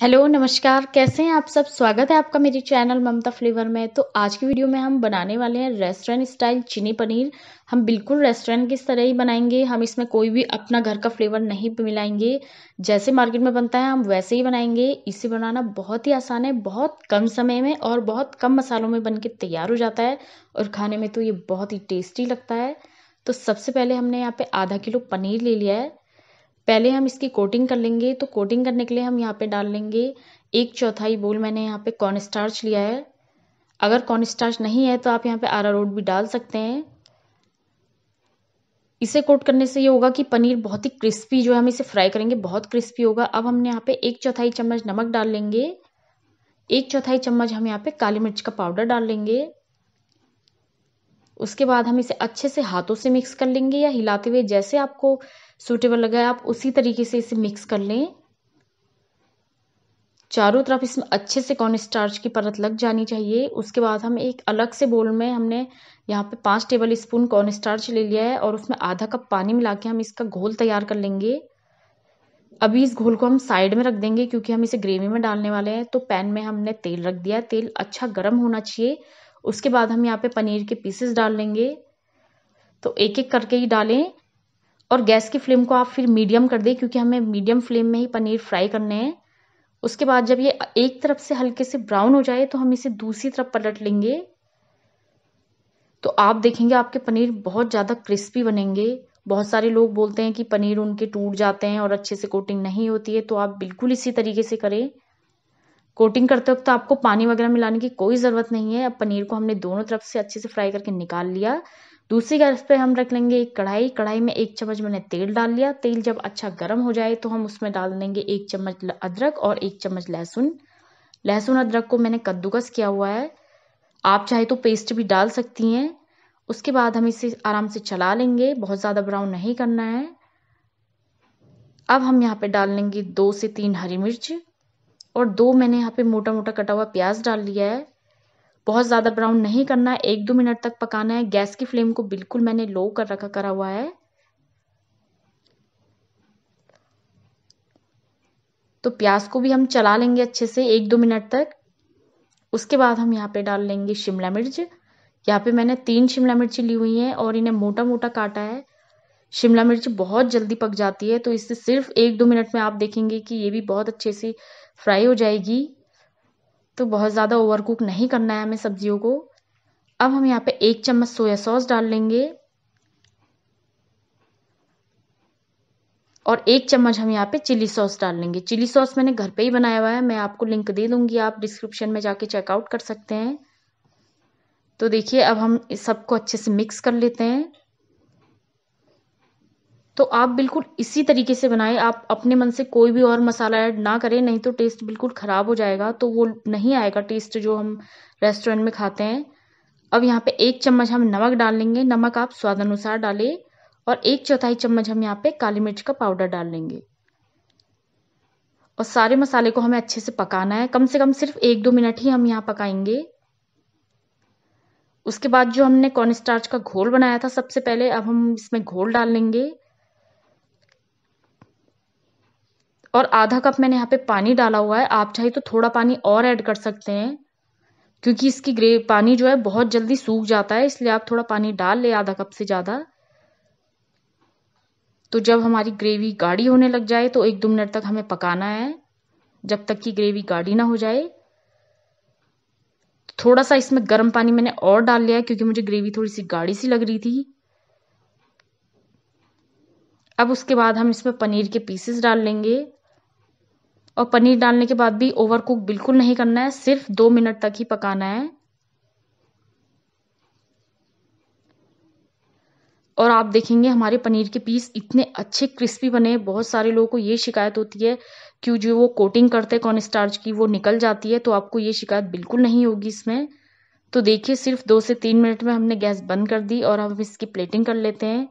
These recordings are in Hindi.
हेलो नमस्कार कैसे हैं आप सब स्वागत है आपका मेरे चैनल ममता फ्लेवर में तो आज की वीडियो में हम बनाने वाले हैं रेस्टोरेंट स्टाइल चीनी पनीर हम बिल्कुल रेस्टोरेंट की तरह ही बनाएंगे हम इसमें कोई भी अपना घर का फ्लेवर नहीं मिलाएंगे जैसे मार्केट में बनता है हम वैसे ही बनाएंगे इसे बनाना बहुत ही आसान है बहुत कम समय में और बहुत कम मसालों में बन तैयार हो जाता है और खाने में तो ये बहुत ही टेस्टी लगता है तो सबसे पहले हमने यहाँ पर आधा किलो पनीर ले लिया है पहले हम इसकी कोटिंग कर लेंगे तो कोटिंग करने के लिए हम यहाँ पे डाल लेंगे एक चौथाई बोल मैंने यहाँ पे कॉर्न स्टार्च लिया है अगर कॉर्न स्टार्च नहीं है तो आप यहाँ पे आरा रोड भी डाल सकते हैं इसे कोट करने से ये होगा कि पनीर बहुत ही क्रिस्पी जो है हम इसे फ्राई करेंगे बहुत क्रिस्पी होगा अब हमने यहाँ पे एक चौथाई चम्मच नमक डाल लेंगे एक चौथाई चम्मच हम यहाँ पे काली मिर्च का पाउडर डाल लेंगे उसके बाद हम इसे अच्छे से हाथों से मिक्स कर लेंगे या हिलाते हुए जैसे आपको सूटेबल लगाए आप उसी तरीके से इसे मिक्स कर लें चारों तरफ इसमें अच्छे से कॉर्न स्टार्च की परत लग जानी चाहिए उसके बाद हम एक अलग से बोल में हमने यहाँ पे पाँच टेबल स्पून कॉर्न स्टार्च ले लिया है और उसमें आधा कप पानी मिला के हम इसका घोल तैयार कर लेंगे अभी इस घोल को हम साइड में रख देंगे क्योंकि हम इसे ग्रेवी में डालने वाले हैं तो पैन में हमने तेल रख दिया तेल अच्छा गर्म होना चाहिए उसके बाद हम यहाँ पे पनीर के पीसेस डाल लेंगे तो एक एक करके ही डालें और गैस की फ्लेम को आप फिर मीडियम कर दें क्योंकि हमें मीडियम फ्लेम में ही पनीर फ्राई करने हैं उसके बाद जब ये एक तरफ से हल्के से ब्राउन हो जाए तो हम इसे दूसरी तरफ पलट लेंगे तो आप देखेंगे आपके पनीर बहुत ज़्यादा क्रिस्पी बनेंगे बहुत सारे लोग बोलते हैं कि पनीर उनके टूट जाते हैं और अच्छे से कोटिंग नहीं होती है तो आप बिल्कुल इसी तरीके से करें कोटिंग करते वक्त तो आपको पानी वगैरह मिलाने की कोई ज़रूरत नहीं है अब पनीर को हमने दोनों तरफ से अच्छे से फ्राई करके निकाल लिया दूसरी गैस पे हम रख लेंगे एक कढ़ाई कढ़ाई में एक चम्मच मैंने तेल डाल लिया तेल जब अच्छा गर्म हो जाए तो हम उसमें डाल देंगे एक चम्मच अदरक और एक चम्मच लहसुन लहसुन अदरक को मैंने कद्दूकस किया हुआ है आप चाहे तो पेस्ट भी डाल सकती हैं उसके बाद हम इसे आराम से चला लेंगे बहुत ज़्यादा ब्राउन नहीं करना है अब हम यहाँ पे डाल लेंगे दो से तीन हरी मिर्च और दो मैंने यहाँ पे मोटा मोटा कटा हुआ प्याज डाल लिया है बहुत ज़्यादा ब्राउन नहीं करना है एक दो मिनट तक पकाना है गैस की फ्लेम को बिल्कुल मैंने लो कर रखा करा हुआ है तो प्याज को भी हम चला लेंगे अच्छे से एक दो मिनट तक उसके बाद हम यहाँ पे डाल लेंगे शिमला मिर्च यहाँ पे मैंने तीन शिमला मिर्ची ली हुई है और इन्हें मोटा मोटा काटा है शिमला मिर्च बहुत जल्दी पक जाती है तो इसे सिर्फ एक दो मिनट में आप देखेंगे कि ये भी बहुत अच्छे से फ्राई हो जाएगी तो बहुत ज़्यादा ओवर कुक नहीं करना है हमें सब्जियों को अब हम यहाँ पे एक चम्मच सोया सॉस डाल लेंगे और एक चम्मच हम यहाँ पे चिली सॉस डाल लेंगे चिली सॉस मैंने घर पे ही बनाया हुआ है मैं आपको लिंक दे दूंगी आप डिस्क्रिप्शन में जाके चेकआउट कर सकते हैं तो देखिए अब हम सबको अच्छे से मिक्स कर लेते हैं तो आप बिल्कुल इसी तरीके से बनाएं आप अपने मन से कोई भी और मसाला ऐड ना करें नहीं तो टेस्ट बिल्कुल ख़राब हो जाएगा तो वो नहीं आएगा टेस्ट जो हम रेस्टोरेंट में खाते हैं अब यहाँ पे एक चम्मच हम नमक डाल लेंगे नमक आप स्वाद अनुसार डालें और एक चौथाई चम्मच हम यहाँ पे काली मिर्च का पाउडर डाल लेंगे और सारे मसाले को हमें अच्छे से पकाना है कम से कम सिर्फ एक दो मिनट ही हम यहाँ पकाएंगे उसके बाद जो हमने कॉर्न स्टार्च का घोल बनाया था सबसे पहले अब हम इसमें घोल डाल लेंगे और आधा कप मैंने यहाँ पे पानी डाला हुआ है आप चाहे तो थोड़ा पानी और ऐड कर सकते हैं क्योंकि इसकी ग्रे पानी जो है बहुत जल्दी सूख जाता है इसलिए आप थोड़ा पानी डाल ले आधा कप से ज़्यादा तो जब हमारी ग्रेवी गाढ़ी होने लग जाए तो एक दो मिनट तक हमें पकाना है जब तक कि ग्रेवी गाढ़ी ना हो जाए थोड़ा सा इसमें गर्म पानी मैंने और डाल लिया क्योंकि मुझे ग्रेवी थोड़ी सी गाढ़ी सी लग रही थी अब उसके बाद हम इसमें पनीर के पीसेस डाल लेंगे और पनीर डालने के बाद भी ओवर कुक बिल्कुल नहीं करना है सिर्फ दो मिनट तक ही पकाना है और आप देखेंगे हमारे पनीर के पीस इतने अच्छे क्रिस्पी बने बहुत सारे लोगों को ये शिकायत होती है कि जो वो कोटिंग करते कॉर्न कॉर्नस्टार्च की वो निकल जाती है तो आपको ये शिकायत बिल्कुल नहीं होगी इसमें तो देखिए सिर्फ दो से तीन मिनट में हमने गैस बंद कर दी और हम इसकी प्लेटिंग कर लेते हैं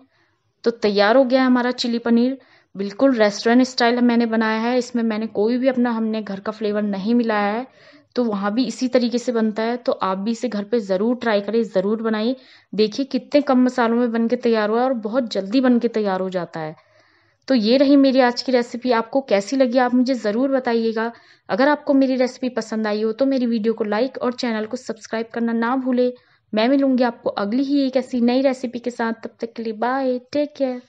तो तैयार हो गया है हमारा चिली पनीर बिल्कुल रेस्टोरेंट स्टाइल मैंने बनाया है इसमें मैंने कोई भी अपना हमने घर का फ्लेवर नहीं मिलाया है तो वहाँ भी इसी तरीके से बनता है तो आप भी इसे घर पे ज़रूर ट्राई करें ज़रूर बनाइए देखिए कितने कम मसालों में बन के तैयार हुआ है और बहुत जल्दी बन के तैयार हो जाता है तो ये रही मेरी आज की रेसिपी आपको कैसी लगी आप मुझे ज़रूर बताइएगा अगर आपको मेरी रेसिपी पसंद आई हो तो मेरी वीडियो को लाइक और चैनल को सब्सक्राइब करना ना भूलें मैं मिलूंगी आपको अगली ही एक ऐसी नई रेसिपी के साथ तब तक के लिए बाय टेक केयर